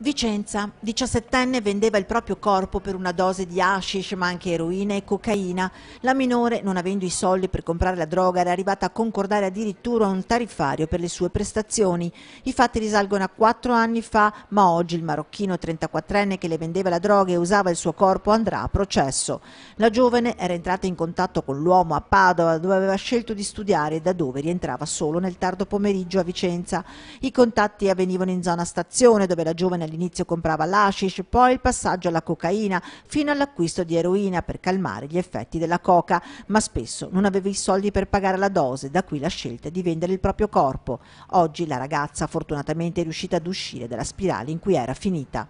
Vicenza, 17enne, vendeva il proprio corpo per una dose di hashish, ma anche eroina e cocaina. La minore, non avendo i soldi per comprare la droga, era arrivata a concordare addirittura un tariffario per le sue prestazioni. I fatti risalgono a quattro anni fa, ma oggi il marocchino 34enne che le vendeva la droga e usava il suo corpo andrà a processo. La giovane era entrata in contatto con l'uomo a Padova, dove aveva scelto di studiare e da dove rientrava solo nel tardo pomeriggio a Vicenza. I contatti avvenivano in zona stazione, dove la giovane all'inizio comprava l'ashish, poi il passaggio alla cocaina, fino all'acquisto di eroina per calmare gli effetti della coca, ma spesso non aveva i soldi per pagare la dose, da qui la scelta di vendere il proprio corpo. Oggi la ragazza fortunatamente è riuscita ad uscire dalla spirale in cui era finita.